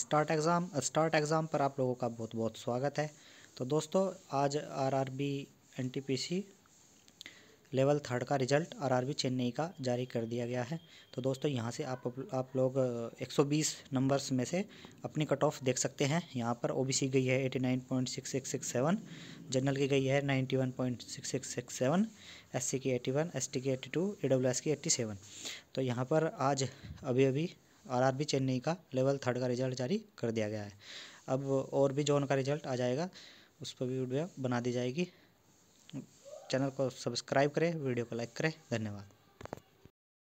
start exam start exam पर आप लोगों का बहुत बहुत स्वागत है तो दोस्तों आज आरआरबी एनटीपीसी लेवल थर्ड का रिजल्ट आरआरबी चेन्नई का जारी कर दिया गया है तो दोस्तों यहाँ से आप आप लोग 120 नंबर्स में से अपनी कट ऑफ देख सकते हैं यहाँ पर ओबीसी गई है 89.6667 जनरल की गई है 91.6667 एससी की 81 एसटी की 82 ई की 87 तो यहाँ पर आज अभी अभी आरआरबी चेन्नई का लेवल थर्ड का रिजल्ट जारी कर दिया गया है अब और भी जोन का रिजल्ट आ जाएगा उस पर भी वीडियो बना दी जाएगी चैनल को सब्सक्राइब करें वीडियो को लाइक करें धन्यवाद